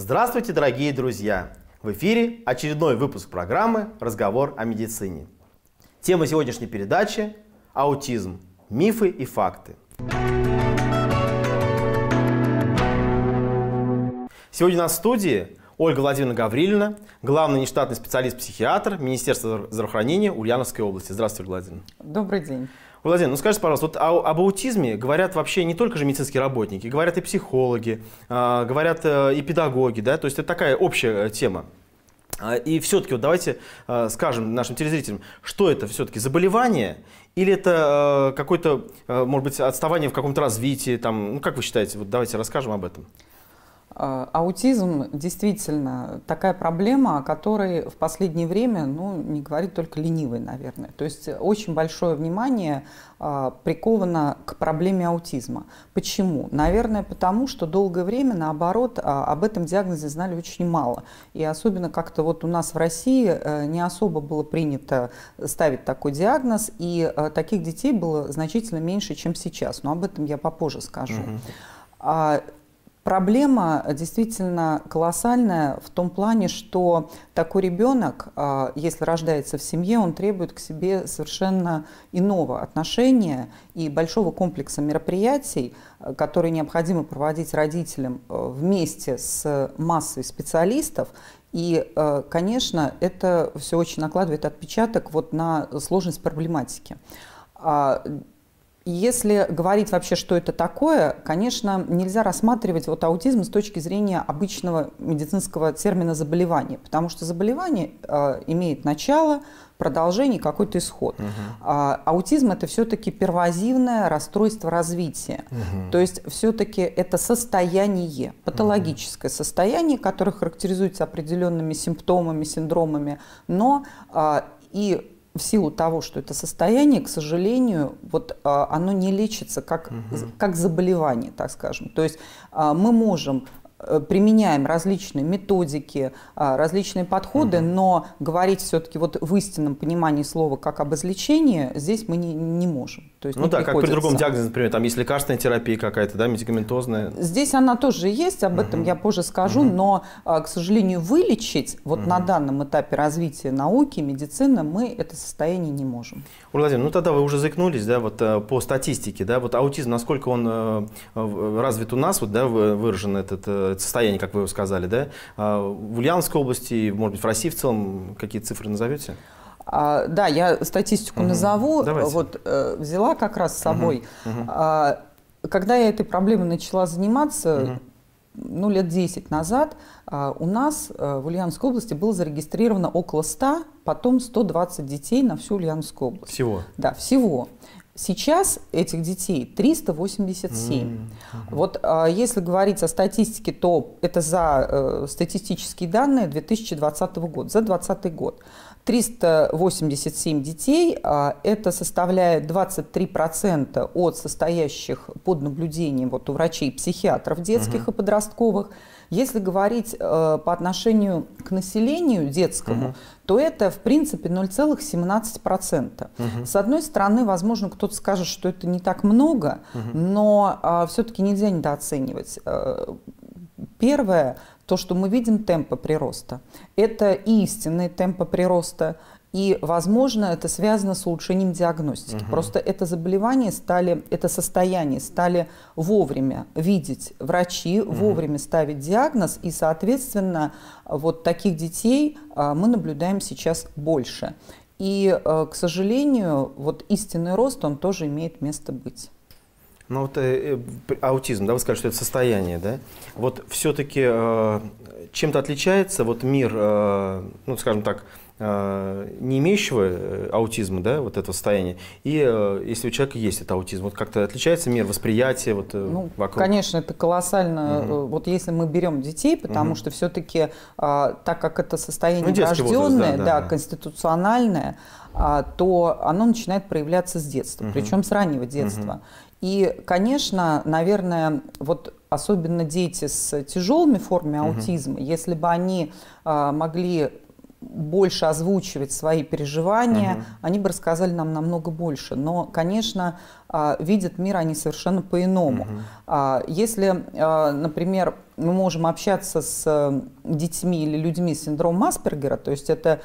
Здравствуйте, дорогие друзья! В эфире очередной выпуск программы «Разговор о медицине». Тема сегодняшней передачи – аутизм. Мифы и факты. Сегодня у нас в студии Ольга Владимировна Гаврилина, главный нештатный специалист-психиатр Министерства здравоохранения Ульяновской области. Здравствуйте, Ольга Добрый день. Владимир, ну скажите, пожалуйста, вот об аутизме говорят вообще не только же медицинские работники, говорят и психологи, а, говорят э, и педагоги, да, то есть это такая общая э, тема. А, и все-таки вот давайте э, скажем нашим телезрителям, что это все-таки заболевание или это какое-то, может быть, отставание в каком-то развитии, там, ну как вы считаете, вот давайте расскажем об этом. А, аутизм действительно такая проблема, о которой в последнее время, ну, не говорит только ленивый, наверное. То есть очень большое внимание а, приковано к проблеме аутизма. Почему? Наверное, потому что долгое время, наоборот, а, об этом диагнозе знали очень мало. И особенно как-то вот у нас в России э, не особо было принято ставить такой диагноз, и э, таких детей было значительно меньше, чем сейчас. Но об этом я попозже скажу. Угу. Проблема э, действительно колоссальная в том плане, что такой ребенок, а, если рождается в семье, он требует к себе совершенно иного отношения и большого комплекса мероприятий, э, которые необходимо проводить родителям э, вместе с массой специалистов. И, конечно, это все очень накладывает отпечаток вот на сложность проблематики. А, если говорить вообще, что это такое, конечно, нельзя рассматривать вот аутизм с точки зрения обычного медицинского термина заболевания, потому что заболевание э, имеет начало, продолжение, какой-то исход. Угу. А, аутизм это все-таки первозивное расстройство развития, угу. то есть все-таки это состояние, патологическое угу. состояние, которое характеризуется определенными симптомами, синдромами, но э, и в силу того, что это состояние, к сожалению, вот а, оно не лечится как, угу. как заболевание, так скажем. То есть а, мы можем э, применяем различные методики, а, различные подходы, угу. но говорить все-таки вот в истинном понимании слова как об излечении здесь мы не, не можем. То есть ну да, приходится. как при другом диагнозе, например, там есть лекарственная терапия какая-то, да, медикаментозная. Здесь она тоже есть, об этом угу. я позже скажу, угу. но, а, к сожалению, вылечить вот угу. на данном этапе развития науки, медицины мы это состояние не можем. Владимир, ну тогда вы уже заикнулись, да, вот э, по статистике, да, вот аутизм, насколько он э, развит у нас, вот, да, выражен этот, э, это состояние, как вы сказали, да, а в Ульяновской области, может быть, в России в целом, какие цифры назовете? А, да, я статистику угу. назову. Давайте. Вот э, взяла как раз с собой. Угу. А, когда я этой проблемой начала заниматься, угу. ну, лет 10 назад, а, у нас а, в Ульяновской области было зарегистрировано около 100, потом 120 детей на всю Ульяновскую область. Всего? Да, всего. Сейчас этих детей 387. Mm-hmm. Вот а, если говорить о статистике, то это за э, статистические данные 2020 года, за 2020 год. 387 детей, а это составляет 23% от состоящих под наблюдением вот, у врачей-психиатров детских угу. и подростковых. Если говорить э, по отношению к населению детскому, угу. то это, в принципе, 0,17%. Угу. С одной стороны, возможно, кто-то скажет, что это не так много, угу. но э, а, все-таки нельзя недооценивать. Э, Первое, то, что мы видим темпы прироста. Это и истинные темпы прироста, и, возможно, это связано с улучшением диагностики. Угу. Просто это заболевание стали, это состояние стали вовремя видеть врачи, угу. вовремя ставить диагноз, и, соответственно, вот таких детей а, мы наблюдаем сейчас больше. И, э, к сожалению, вот истинный рост, он тоже имеет место быть. Ну вот э, э аутизм, да, вы сказали, что это состояние, да? Вот все-таки э, чем-то отличается вот мир, э, ну скажем так, э, не имеющего э, аутизма, да, вот этого состояния, и э, если у человека есть это аутизм, вот как-то отличается мир восприятия вот э, ну, вокруг? Конечно, это колоссально. Угу. Вот если мы берем детей, потому угу. что все-таки э, а, так как это состояние ну, рожденное, возраст, да, да, да, да, конституциональное, а, то оно начинает проявляться с детства, угу. причем с раннего детства. Угу. И, конечно, наверное, вот особенно дети с тяжелыми формами угу. аутизма, если бы они э, могли больше озвучивать свои переживания, угу. они бы рассказали нам намного больше. Но, конечно, а, видят мир они совершенно по-иному. Угу. Если, например, мы можем общаться с э, детьми или людьми с синдромом Аспергера, то есть это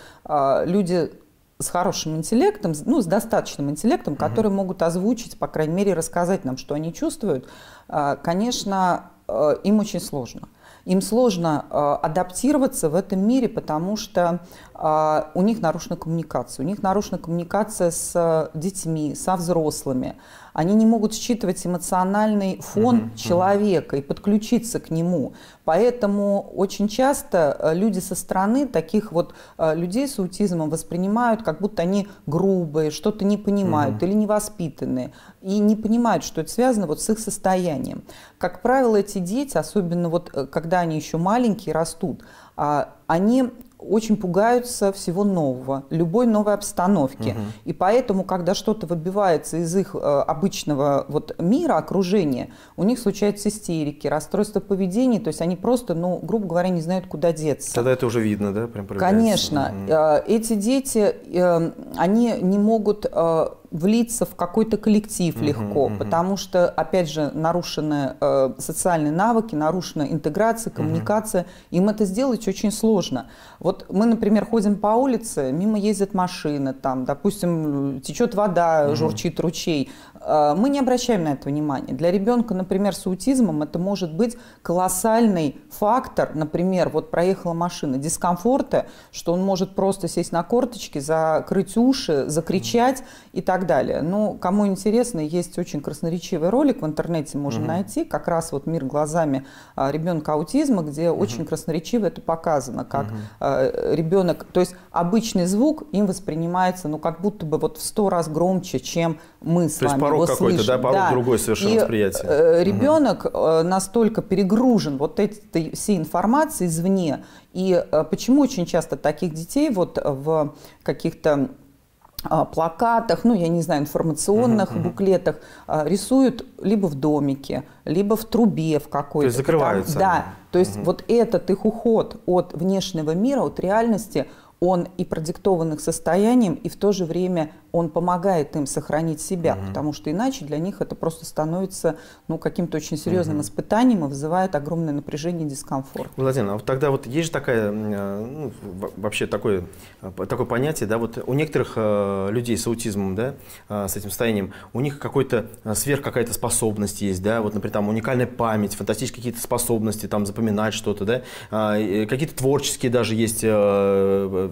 люди с хорошим интеллектом, ну, с достаточным интеллектом, угу. которые могут озвучить, по крайней мере, рассказать нам, что они чувствуют, а, конечно, э, им очень сложно. Им сложно э, адаптироваться в этом мире, потому что а, у них нарушена коммуникация. У них нарушена коммуникация с э, детьми, со взрослыми. Они не могут считывать эмоциональный фон mm-hmm. человека и подключиться к нему. Поэтому очень часто э, люди со стороны таких вот э, людей с аутизмом воспринимают, как будто они грубые, что-то не понимают mm-hmm. или невоспитанные. И не понимают, что это связано вот с их состоянием. Как правило, эти дети, особенно вот когда они еще маленькие, растут, а, они очень пугаются всего нового, любой новой обстановки. Угу. И поэтому, когда что-то выбивается из их э, обычного вот, мира, окружения, у них случаются истерики, расстройства поведения, то есть они просто, ну, грубо говоря, не знают, куда деться. Тогда это уже видно, да? Прям Конечно. Угу. Э, эти дети, э, они не могут... Э, влиться в какой-то коллектив угу, легко, угу. потому что, опять же, нарушены э, социальные навыки, нарушена интеграция, коммуникация. Угу. Им это сделать очень сложно. Вот мы, например, ходим по улице, мимо ездят машины, там, допустим, течет вода, угу. журчит ручей. А, мы не обращаем на это внимания. Для ребенка, например, с аутизмом это может быть колоссальный фактор, например, вот проехала машина, дискомфорта, что он может просто сесть на корточки, закрыть уши, закричать mm -hmm. и так далее. Ну, кому интересно, есть очень красноречивый ролик в интернете, можно mm -hmm. найти, как раз вот «Мир глазами а, ребенка аутизма», где mm -hmm. очень красноречиво это показано, как mm -hmm. А, ребенок, то есть обычный звук им воспринимается, ну, как будто бы вот в сто раз громче, чем мы с То вами есть порог какой-то, да, порог да. другой совершенно и восприятие. Э, ребенок угу. настолько перегружен вот этой всей информацией извне. И э, почему очень часто таких детей вот в каких-то а, плакатах, ну, я не знаю, информационных uh-huh, uh-huh. буклетах а, рисуют либо в домике, либо в трубе в какой-то. То есть закрываются. Там, да, то есть uh-huh. вот этот их уход от внешнего мира, от реальности – он и продиктован их состоянием, и в то же время он помогает им сохранить себя, угу. потому что иначе для них это просто становится ну, каким-то очень серьезным угу. испытанием и вызывает огромное напряжение и дискомфорт. Владимир, а вот тогда вот есть же такая, э, ну, вообще такое, э, такое понятие, да, вот у некоторых э, людей с аутизмом, да, с этим состоянием, у них какой-то сверх какая-то способность есть, да, вот, например, там уникальная память, фантастические какие-то способности, там запоминать что-то, да, а, какие-то творческие даже есть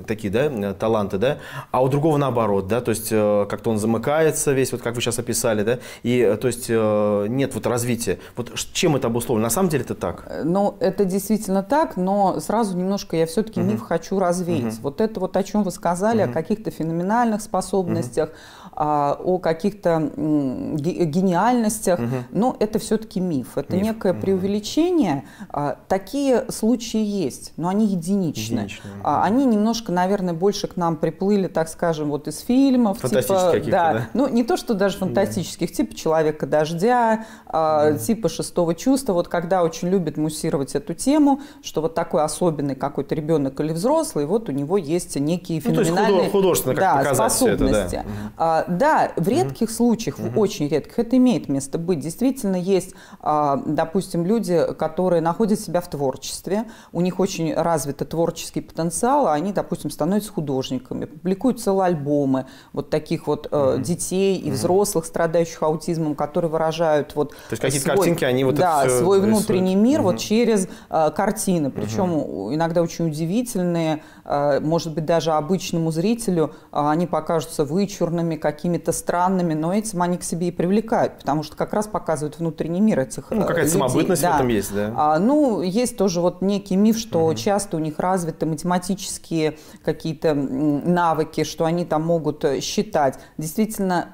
такие, да, э, таланты, да, а у другого наоборот, да, то есть э, как-то он замыкается весь, вот как вы сейчас описали, да, и э, то есть нет вот развития. Вот чем это обусловлено? На самом деле это так? Ну, это действительно так, но сразу немножко я все-таки угу. миф хочу развеять. Угу. Вот это вот, о чем вы сказали, угу. о каких-то феноменальных способностях, угу. о каких-то гениальностях, угу. но это все-таки миф. Это миф. некое угу. преувеличение. А, такие случаи есть, но они единичны. единичны. А, они немножко что, наверное, больше к нам приплыли, так скажем, вот из фильмов. Фантастических типа, да, да. Ну, не то, что даже фантастических, да. типа «Человека дождя», а, да. э, типа «Шестого чувства». Вот когда очень любят муссировать эту тему, что вот такой особенный какой-то ребенок или взрослый, вот у него есть некие ну, феноменальные... Ну, художественно как да, способности. Это, да. А, да, в редких mm-hmm. случаях, mm-hmm. очень редких, это имеет место быть. Действительно, есть, а, допустим, люди, которые находят себя в творчестве, у них очень развит творческий потенциал, а они, допустим, допустим, становятся художниками, публикуют целые альбомы вот таких вот э, mm-hmm. детей и mm-hmm. взрослых, страдающих аутизмом, которые выражают вот... Э, То есть какие-то картинки, они вот Да, свой рисуют. внутренний мир mm-hmm. вот через э, картины, причем mm-hmm. иногда очень удивительные, э, может быть, даже обычному зрителю э, они покажутся вычурными, какими-то странными, но этим они к себе и привлекают, потому что как раз показывают внутренний мир этих Ну, э, какая-то людей. самобытность да. в этом есть, да? А, ну, есть тоже вот некий миф, что угу. часто у них развиты математические какие-то навыки, что они там могут э, считать. Действительно,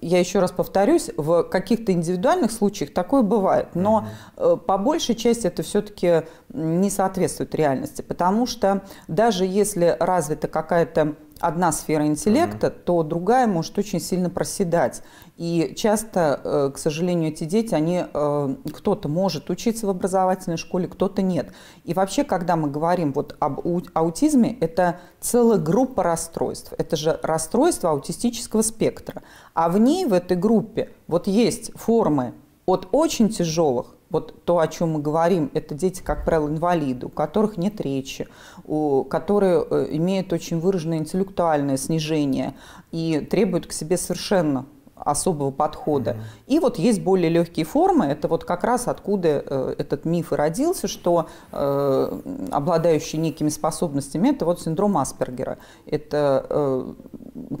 я еще раз повторюсь, в каких-то индивидуальных случаях такое бывает, но э, по большей части это все-таки не соответствует реальности, потому что даже если развита какая-то одна сфера интеллекта, mm-hmm. то другая может очень сильно проседать. И часто, э, к сожалению, эти дети, они э, кто-то может учиться в образовательной школе, кто-то нет. И вообще, когда мы говорим вот об аутизме, это целая группа расстройств. Это же расстройство аутистического спектра. А в ней, в этой группе, вот есть формы от очень тяжелых вот то, о чем мы говорим, это дети, как правило, инвалиды, у которых нет речи, у, которые э, имеют очень выраженное интеллектуальное снижение и требуют к себе совершенно особого подхода. Mm-hmm. И вот есть более легкие формы. Это вот как раз откуда э, этот миф и родился, что э, обладающие некими способностями это вот синдром Аспергера. Это э,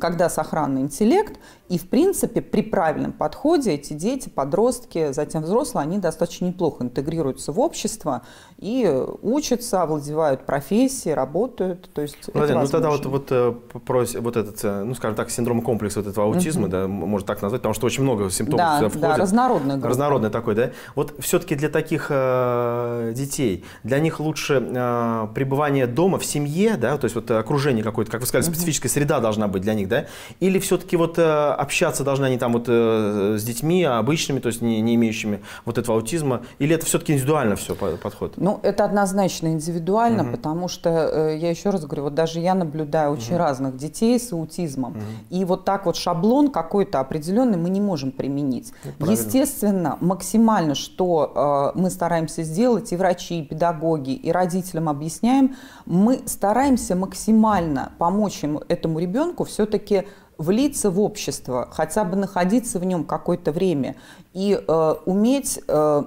когда сохранный интеллект и, в принципе, при правильном подходе эти дети, подростки, затем взрослые, они достаточно неплохо интегрируются в общество и учатся, овладевают профессии, работают. То есть Владимир, это ну тогда вот, вот, э, прось, вот этот, э, ну, скажем так, синдром комплекса вот этого аутизма, да, можно так назвать, потому что очень много симптомов да, сюда входит. Да, разнородный. Группа. Разнородный такой, да. Вот все-таки для таких э, детей, для них лучше э, пребывание дома в семье, да, то есть вот окружение какое-то, как вы сказали, специфическая среда должна быть для них, да, или все-таки вот э, общаться должны они там вот э, с детьми обычными, то есть не, не имеющими вот этого аутизма? Или это все-таки индивидуально все подход? Ну, это однозначно индивидуально, угу. потому что, э, я еще раз говорю, вот даже я наблюдаю очень угу. разных детей с аутизмом. Угу. И вот так вот шаблон какой-то определенный мы не можем применить. Ну, Естественно, максимально, что э, мы стараемся сделать, и врачи, и педагоги, и родителям объясняем, мы стараемся максимально помочь этому ребенку все-таки влиться в общество, хотя бы находиться в нем какое-то время и э, уметь, э,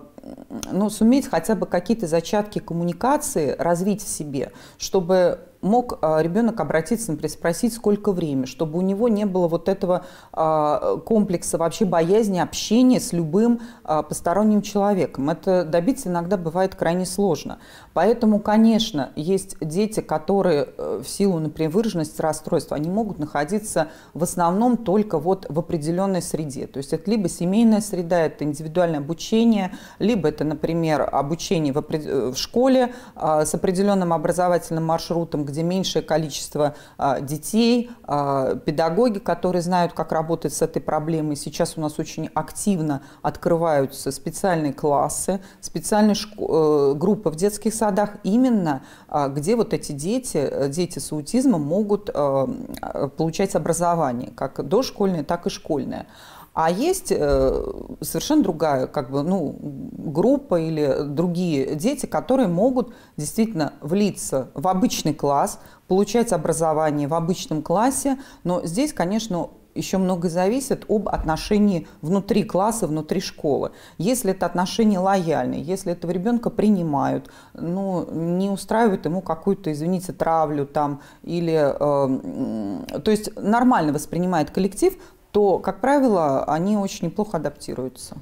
ну, суметь хотя бы какие-то зачатки коммуникации развить в себе, чтобы мог а, ребенок обратиться, например, спросить, сколько времени, чтобы у него не было вот этого а, комплекса вообще боязни общения с любым а, посторонним человеком. Это добиться иногда бывает крайне сложно. Поэтому, конечно, есть дети, которые э, в силу, например, выраженности расстройства, они могут находиться в основном только вот в определенной среде. То есть это либо семейная среда, это индивидуальное обучение, либо это, например, обучение в э, школе с определенным образовательным маршрутом, где меньшее количество а, детей, а, педагоги, которые знают, как работать с этой проблемой. Сейчас у нас очень активно открываются специальные классы, специальные э, группы в детских садах именно, а, где вот эти дети, э, дети с аутизмом могут получать образование, как дошкольное, так и школьное. А есть э, совершенно другая как бы, ну, группа или другие дети, которые могут действительно влиться в обычный класс, получать образование в обычном классе, но здесь, конечно, еще много зависит об отношении внутри класса, внутри школы. Если это отношение лояльное, если этого ребенка принимают, ну, не устраивают ему какую-то, извините, травлю там, или, э, то есть нормально воспринимает коллектив, то, как правило, они очень неплохо адаптируются.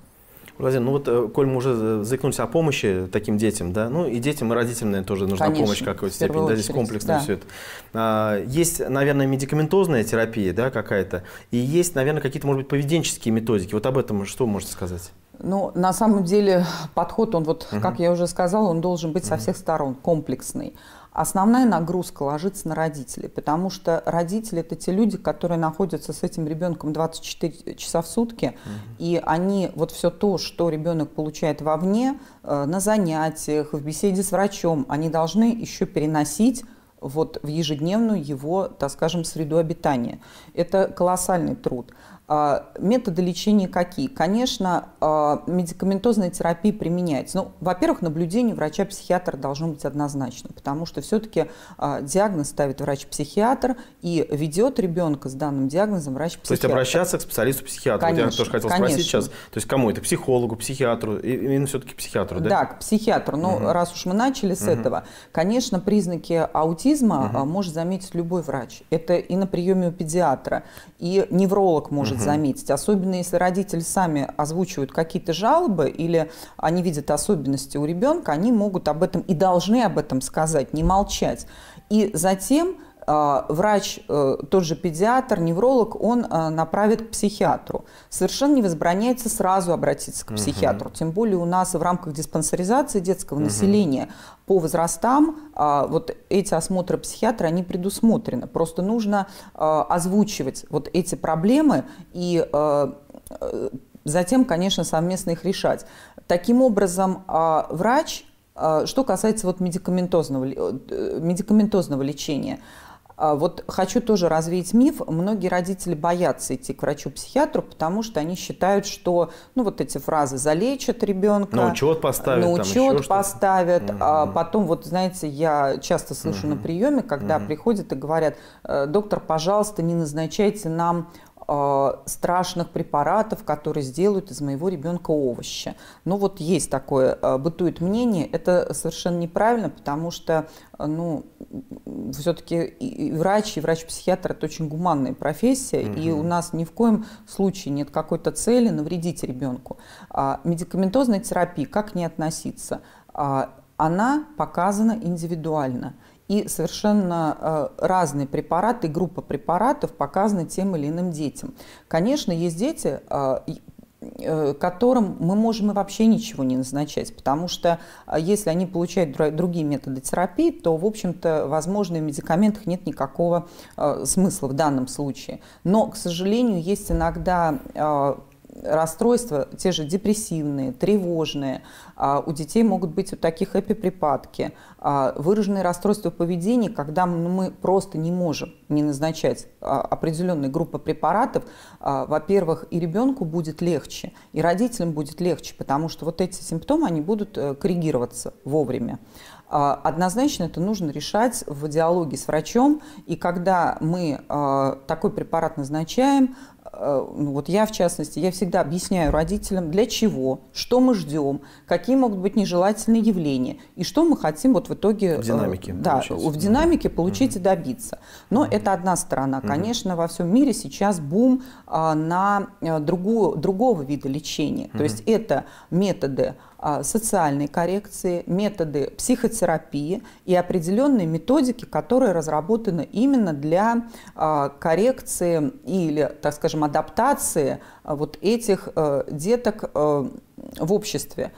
Владимир, ну вот, э, коль мы уже э, заикнулись о помощи таким детям, да, ну и детям, и родителям, наверное, тоже нужна Конечно, помощь в какой-то степени, очередь, да, здесь комплексно да. все это. А, есть, наверное, медикаментозная терапия, да, какая-то, и есть, наверное, какие-то, может быть, поведенческие методики. Вот об этом что можете сказать? Ну, на самом деле, подход, он вот, угу. как я уже сказала, он должен быть угу. со всех сторон комплексный основная нагрузка ложится на родителей, потому что родители – это те люди, которые находятся с этим ребенком 24 часа в сутки, угу. и они вот все то, что ребенок получает вовне, э, на занятиях, в беседе с врачом, они должны еще переносить вот в ежедневную его, так скажем, среду обитания. Это колоссальный труд. А, методы лечения какие? Конечно, а, медикаментозная терапия применяется. Ну, во-первых, наблюдение врача-психиатра должно быть однозначно, потому что все-таки а, диагноз ставит врач-психиатр и ведет ребенка с данным диагнозом врач-психиатр. То есть обращаться к специалисту-психиатру. Конечно, вот я тоже хотел конечно. сейчас. То есть кому это? Психологу, психиатру? Именно все-таки психиатру, да? Да, к психиатру. Но угу. раз уж мы начали с угу. этого, конечно, признаки аутизма угу. может заметить любой врач. Это и на приеме у педиатра, и невролог может может заметить. Особенно если родители сами озвучивают какие-то жалобы или они видят особенности у ребенка, они могут об этом и должны об этом сказать, не молчать. И затем а, врач, э, тот же педиатр, невролог, он э, направит к психиатру. Совершенно не возбраняется сразу обратиться к психиатру. Угу. Тем более у нас в рамках диспансеризации детского угу. населения по возрастам а, вот эти осмотры психиатра, они предусмотрены. Просто нужно э, озвучивать вот эти проблемы и затем, конечно, совместно их решать. Таким образом, а, врач, что касается вот медикаментозного, медикаментозного лечения – а, вот хочу тоже развеять миф. Многие родители боятся идти к врачу-психиатру, потому что они считают, что ну, вот эти фразы «залечат ребенка», «на учет поставят», на учет поставят угу. а потом, вот знаете, я часто слышу угу. на приеме, когда угу. приходят и говорят, «Э, «Доктор, пожалуйста, не назначайте нам Э, страшных препаратов, которые сделают из моего ребенка овощи. Ну вот есть такое, э, бытует мнение, это совершенно неправильно, потому что, э, ну, все-таки и врач, и врач-психиатр – это очень гуманная профессия, угу. и у нас ни в коем случае нет какой-то цели навредить ребенку. А медикаментозная терапия, как к ней относиться? А, она показана индивидуально – и совершенно э, разные препараты, группа препаратов показаны тем или иным детям. Конечно, есть дети, э, э, которым мы можем и вообще ничего не назначать, потому что если они получают другие методы терапии, то, в общем-то, возможно, в медикаментах нет никакого смысла в данном случае. Но, к сожалению, есть иногда расстройства, те же депрессивные, тревожные, а, у детей могут быть у таких эпиприпадки, а, выраженные расстройства поведения, когда ну, мы просто не можем не назначать а, определенной группы препаратов, во-первых, и ребенку будет легче, и родителям будет легче, потому что вот эти симптомы, они будут э, коррегироваться вовремя. Однозначно это нужно решать в диалоге с врачом, и когда мы такой препарат назначаем, Э, ну, вот я в частности, я всегда объясняю родителям, для чего, что мы ждем, какие могут быть нежелательные явления и что мы хотим вот в итоге в э, динамике, да, получается. в динамике получить mm-hmm. и добиться. Но mm-hmm. это одна сторона. Конечно, mm-hmm. во всем мире сейчас бум э, на другую, другого вида лечения. Mm-hmm. То есть это методы а, социальной коррекции, методы психотерапии и определенные методики, которые разработаны именно для а, коррекции или, так скажем, адаптации а, вот этих э, деток э, в обществе.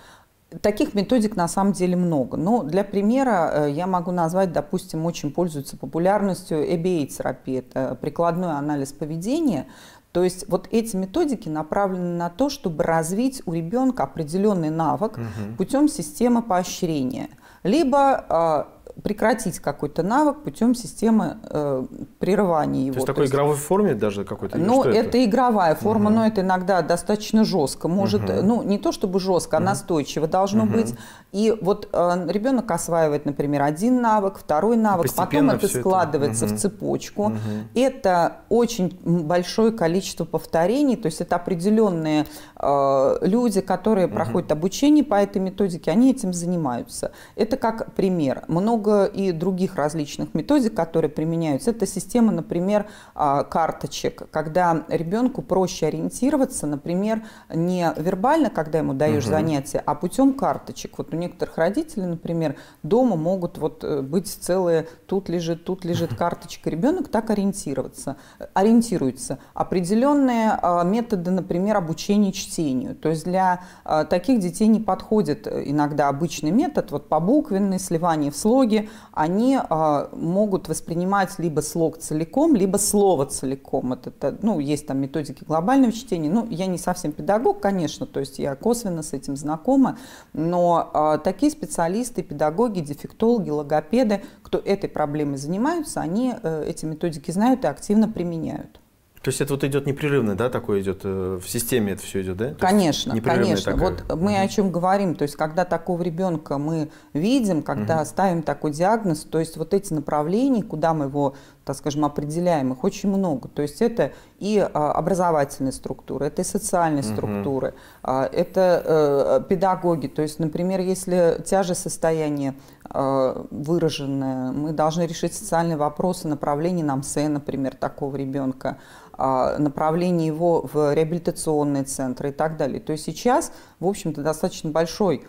Таких методик на самом деле много. Но для примера э, я могу назвать, допустим, очень пользуется популярностью EBA-терапия. Это прикладной анализ поведения, то есть вот эти методики направлены на то, чтобы развить у ребенка определенный навык угу. путем системы поощрения. Либо а, прекратить какой-то навык путем системы э, прерывания его. То есть такой то игровой форме даже какой-то? Ну, это? это игровая форма, угу. но это иногда достаточно жестко. Может, угу. ну, не то чтобы жестко, угу. а настойчиво должно угу. быть. И вот э, ребенок осваивает, например, один навык, второй навык, потом это складывается это. Угу. в цепочку. Угу. Это очень большое количество повторений, то есть это определенные э, люди, которые угу. проходят обучение по этой методике, они этим занимаются. Это как пример. Много много и других различных методик, которые применяются. Это система, например, а, карточек, когда ребенку проще ориентироваться, например, не вербально, когда ему даешь угу. занятия, а путем карточек. Вот у некоторых родителей, например, дома могут вот э, быть целые, тут лежит, тут лежит карточка. Ребенок так ориентироваться, ориентируется. Определенные а, методы, например, обучения чтению. То есть для а, таких детей не подходит э, иногда обычный метод, вот по буквенной, сливание в слоги, психологи, они а, могут воспринимать либо слог целиком, либо слово целиком. Это, это, ну, есть там методики глобального чтения. Ну, я не совсем педагог, конечно, то есть я косвенно с этим знакома, но а, такие специалисты, педагоги, дефектологи, логопеды, кто этой проблемой занимаются, они а, эти методики знают и активно применяют. То есть это вот идет непрерывно, да, такое идет э, в системе это все идет, да? Конечно, конечно. Такая... Вот мы угу. о чем говорим, то есть когда такого ребенка мы видим, когда угу. ставим такой диагноз, то есть вот эти направления, куда мы его так скажем, определяемых очень много. То есть это и а, образовательные структуры, это и социальные угу. структуры, а, это э, педагоги. То есть, например, если тяжесть состояния а, выраженное, мы должны решить социальные вопросы, направление на МСЭ, например, такого ребенка направление его в реабилитационные центры и так далее. То есть сейчас, в общем-то, достаточно большой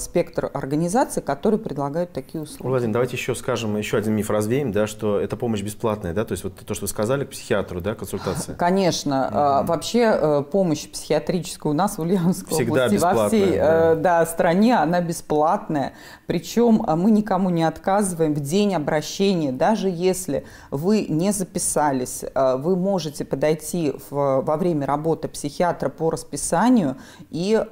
спектр организаций, которые предлагают такие услуги. Владимир, давайте еще скажем, еще один миф развеем, да, что эта помощь без бесплатная, да? То есть вот то, что вы сказали, к психиатру, да, консультация? Конечно. Mm-hmm. Вообще э, помощь психиатрическая у нас в Ульяновской Всегда области во всей э, да. Да, стране, она бесплатная. Причем а, мы никому не отказываем в день обращения. Даже если вы не записались, а, вы можете подойти в, во время работы психиатра по расписанию и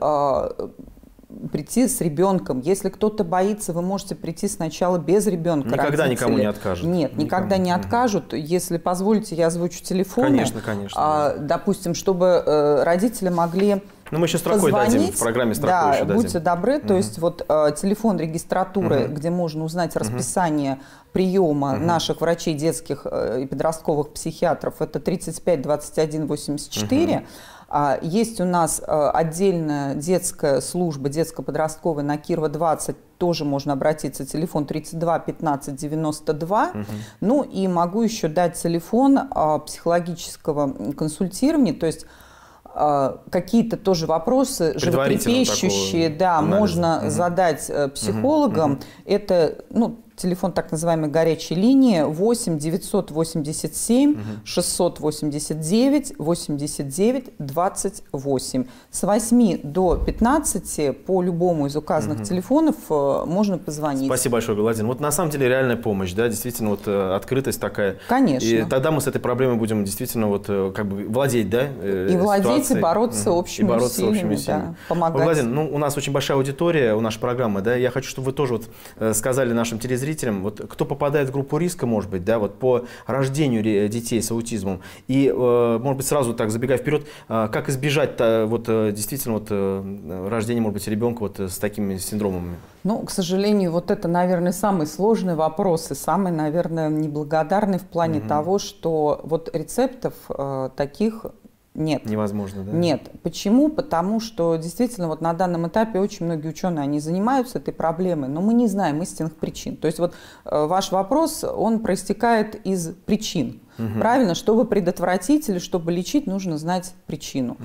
прийти с ребенком. Если кто-то боится, вы можете прийти сначала без ребенка. Никогда родители. никому не откажут. Нет, никогда не откажут. Если позволите, я озвучу телефон. Конечно, конечно. А, допустим, чтобы э, родители могли ну, мы еще строкой позвонить, дадим, в программе строкой да, еще дадим. будьте добры, угу. то есть вот э, телефон регистратуры, угу. где можно узнать расписание угу. приема угу. наших врачей детских э, и подростковых психиатров, это 35 21 84. Угу. А, есть у нас э, отдельная детская служба, детско-подростковая на Кирова 20, тоже можно обратиться, телефон 32 15 92. Угу. Ну и могу еще дать телефон э, психологического консультирования, то есть э, какие-то тоже вопросы животрепещущие, да, анализа. можно угу. задать психологам. Угу. Это, ну, телефон так называемой горячей линии 8 987 689 89 28. С 8 до 15 по любому из указанных угу. телефонов э, можно позвонить. Спасибо большое, Гладин. Вот на самом деле реальная помощь, да, действительно вот э, открытость такая. Конечно. И тогда мы с этой проблемой будем действительно вот э, как бы владеть, да, И владеть, ситуацией. и бороться угу. общими и бороться усилиями, общими усилиями. Да, помогать. Гладин, ну у нас очень большая аудитория, у нашей программы, да, я хочу, чтобы вы тоже вот сказали нашим телезрителям, зрителям, вот кто попадает в группу риска, может быть, да, вот по рождению детей с аутизмом, и, э, может быть, сразу так забегая вперед, э, как избежать вот э, действительно вот рождения, может быть, ребенка вот с такими синдромами? Ну, к сожалению, вот это, наверное, самый сложный вопрос и самый, наверное, неблагодарный в плане угу. того, что вот рецептов таких нет. Невозможно, да? Нет. Почему? Потому что действительно вот на данном этапе очень многие ученые, они занимаются этой проблемой, но мы не знаем истинных причин. То есть вот э, ваш вопрос, он проистекает из причин. Угу. Правильно, чтобы предотвратить или чтобы лечить, нужно знать причину. Угу.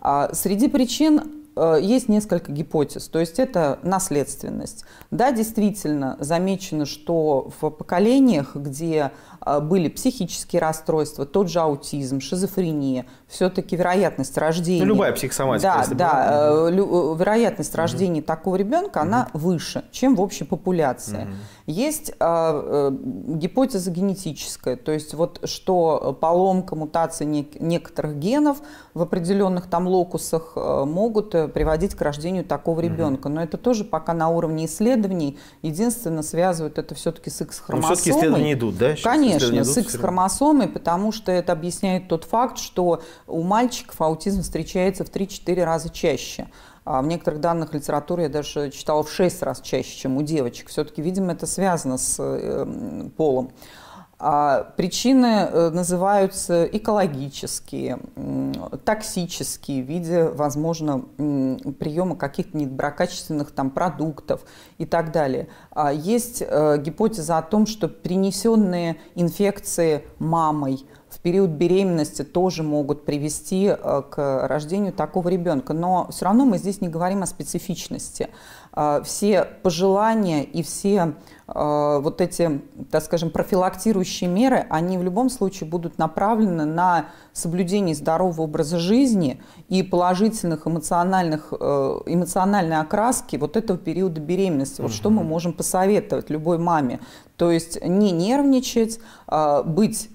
А, среди причин э, есть несколько гипотез. То есть это наследственность. Да, действительно, замечено, что в поколениях, где а, были психические расстройства, тот же аутизм, шизофрения, все-таки вероятность рождения... Ну, любая психосоматика. Да, да, э, э, вероятность угу. рождения такого ребенка, угу. она выше, чем в общей популяции. Угу. Есть а, э, гипотеза генетическая, то есть вот что поломка мутация не, некоторых генов в определенных там локусах э, могут э, приводить к рождению такого ребенка. Но это тоже пока на уровне исследований. Единственное, связывают это все-таки с X-хромосомой. все-таки исследования идут, да? Конечно Конечно, с X-хромосомой, потому что это объясняет тот факт, что у мальчиков аутизм встречается в 3-4 раза чаще. А в некоторых данных литературы я даже читала в 6 раз чаще, чем у девочек. Все-таки, видимо, это связано с э, полом. А причины э, называются экологические, токсические в виде, возможно, приема каких-то недоброкачественных там, продуктов и так далее. А есть э, гипотеза о том, что принесенные инфекции мамой в период беременности тоже могут привести э, к рождению такого ребенка. Но все равно мы здесь не говорим о специфичности. А все пожелания и все Э, вот эти, так скажем, профилактирующие меры, они в любом случае будут направлены на соблюдение здорового образа жизни и положительных эмоциональных, э, эмоциональной окраски вот этого периода беременности. Вот угу. что мы можем посоветовать любой маме. То есть не нервничать, а, быть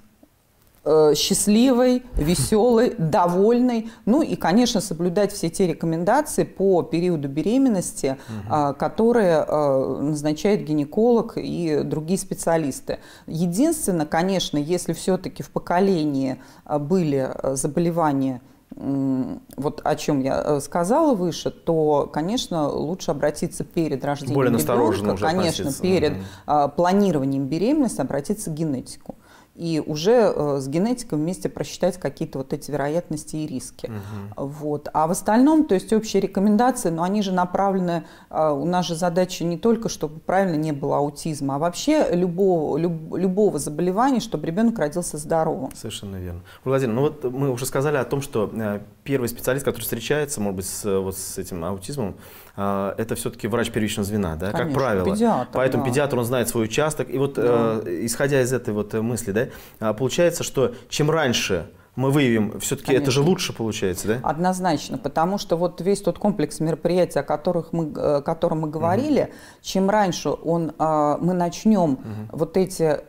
Э, счастливой, веселой, довольной. Ну и, конечно, соблюдать все те рекомендации по периоду беременности, угу. которые э, назначает гинеколог и другие специалисты. Единственное, конечно, если все-таки в поколении э, были заболевания вот о чем я сказала выше, то, конечно, лучше обратиться перед рождением Более ребенка, уже конечно, относиться. перед угу. планированием беременности обратиться к генетику и уже э, с генетикой вместе просчитать какие-то вот эти вероятности и риски. Угу. Вот. А в остальном, то есть общие рекомендации, но они же направлены, э, у нас же задача не только, чтобы правильно не было аутизма, а вообще любого, люб, любого заболевания, чтобы ребенок родился здоровым. Совершенно верно. Владимир, ну вот мы уже сказали о том, что э, первый специалист, который встречается, может быть, с, вот с этим аутизмом, а, это все-таки врач первичного звена, да, Конечно, как правило. Педиатр, Поэтому да. педиатр, он знает свой участок. И вот, э, да. исходя из этой вот мысли, да, а, получается, что чем раньше мы выявим, все-таки это же лучше получается, да? Однозначно, потому что вот весь тот комплекс мероприятий, о которых мы, э, о котором мы говорили, угу. чем раньше он, а, мы начнем угу. вот эти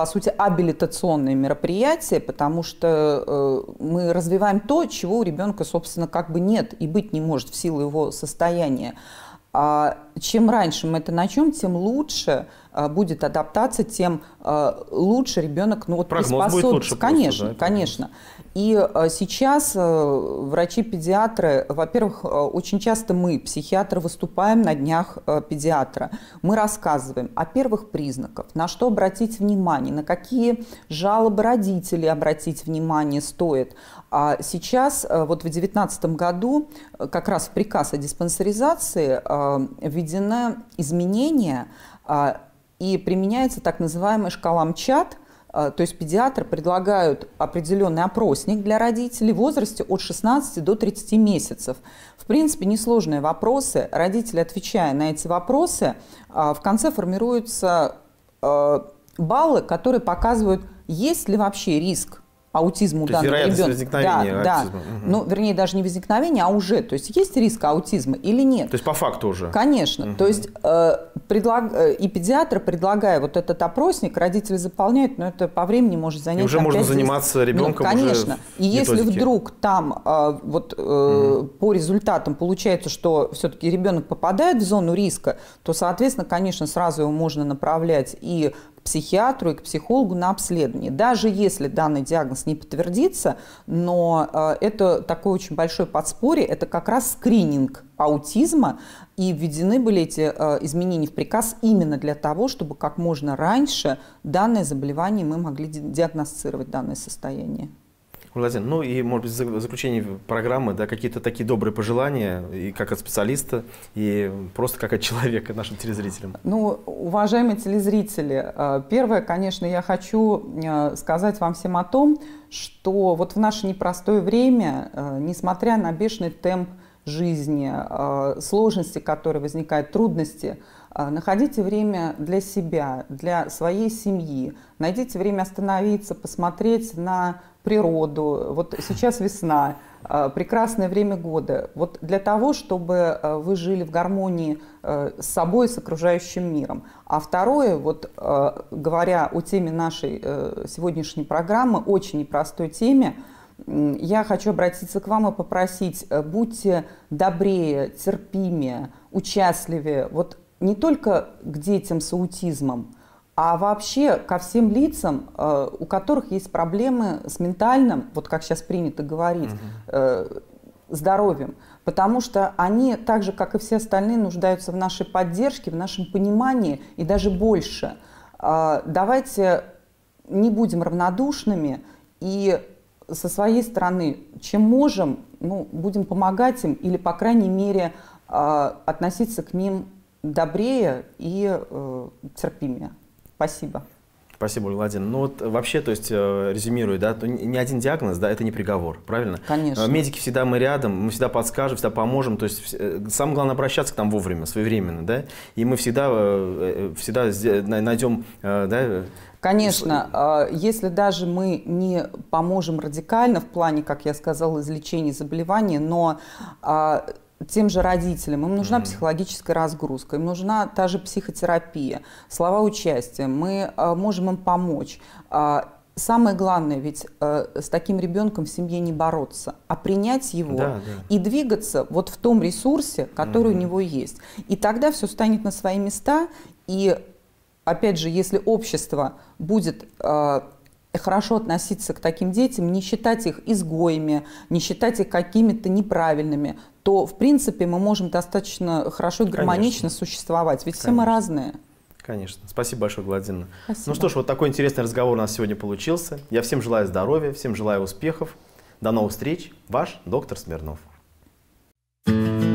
по сути, абилитационные мероприятия, потому что э, мы развиваем то, чего у ребенка, собственно, как бы нет и быть не может в силу его состояния. А чем раньше мы это начнем, тем лучше а, будет адаптация, тем а, лучше ребенок ну, вот, приспособится. лучше конечно, просто, да, конечно. И сейчас врачи-педиатры, во-первых, очень часто мы, психиатры, выступаем на днях педиатра. Мы рассказываем о первых признаках, на что обратить внимание, на какие жалобы родителей обратить внимание стоит, а сейчас, э, вот в 2019 году, э, как раз в приказ о диспансеризации э, введено изменение и применяется так называемая шкала МЧАТ, то есть педиатры предлагают определенный опросник для родителей в возрасте от 16 до 30 месяцев. В принципе, несложные вопросы. Родители, отвечая на эти вопросы, в конце формируются баллы, которые показывают, есть ли вообще риск аутизму то данного ребенка. Возникновения да, аутизма. да. Угу. Ну, вернее, даже не возникновение, а уже. То есть есть риск аутизма или нет? То есть по факту уже. Конечно. Угу. То есть э, предлаг... Э, и педиатр, предлагая вот этот опросник, родители заполняют, но это по времени может занять. И уже можно заниматься ребенком. Ну, конечно. Уже и если вдруг там э, вот э, угу. по результатам получается, что все-таки ребенок попадает в зону риска, то, соответственно, конечно, сразу его можно направлять и к психиатру и к психологу на обследование. Даже если данный диагноз не подтвердится, но э, это такое очень большое подспорье, это как раз скрининг аутизма, и введены были эти э, изменения в приказ именно для того, чтобы как можно раньше данное заболевание мы могли диагностировать, данное состояние. Владимир, ну и, может быть, в заключение программы, да, какие-то такие добрые пожелания, и как от специалиста, и просто как от человека нашим телезрителям. Ну, уважаемые телезрители, э, первое, конечно, я хочу э, сказать вам всем о том, что вот в наше непростое время, э, несмотря на бешеный темп жизни, сложности, которые возникают, трудности, находите время для себя, для своей семьи, найдите время остановиться, посмотреть на природу. Вот сейчас весна, а, прекрасное время года. Вот для того, чтобы а, вы жили в гармонии а, с собой, с окружающим миром. А второе, вот говоря о теме нашей э, сегодняшней программы, очень непростой теме, я хочу обратиться к вам и попросить, э, будьте добрее, терпимее, участливее. Вот не только к детям с аутизмом – а вообще ко всем лицам, э, у которых есть проблемы с ментальным, вот как сейчас принято говорить, э, здоровьем, потому что они так же, как и все остальные, нуждаются в нашей поддержке, в нашем понимании и даже больше. А, давайте не будем равнодушными и со своей стороны, чем можем, ну, будем помогать им или, по крайней мере, э, относиться к ним добрее и терпимее. Спасибо. Спасибо, Владимир. Ну вот э, вообще, то есть, э, резюмирую, да, то ни один диагноз, да, это не приговор, правильно? Конечно. Э, медики всегда мы рядом, мы всегда подскажем, всегда поможем. То есть, самое главное обращаться к нам вовремя, своевременно, да, и мы всегда, всегда найдем, да, Конечно, а, если даже мы не поможем радикально в плане, как я сказала, излечения заболевания, но а, тем же родителям, им нужна психологическая разгрузка, им нужна та же психотерапия, слова участия, мы э, можем им помочь. А, самое главное ведь э, с таким ребенком в семье не бороться, а принять его да, да. и двигаться вот в том ресурсе, который mm у него есть. И тогда все станет на свои места, и опять же, если общество будет... Э, хорошо относиться к таким детям, не считать их изгоями, не считать их какими-то неправильными, то, в принципе, мы можем достаточно хорошо и гармонично Конечно. существовать. Ведь Конечно. все мы разные. Конечно. Спасибо большое, Гладина. Спасибо. Ну что ж, вот такой интересный разговор у нас сегодня получился. Я всем желаю здоровья, всем желаю успехов. До новых встреч. Ваш доктор Смирнов. thank you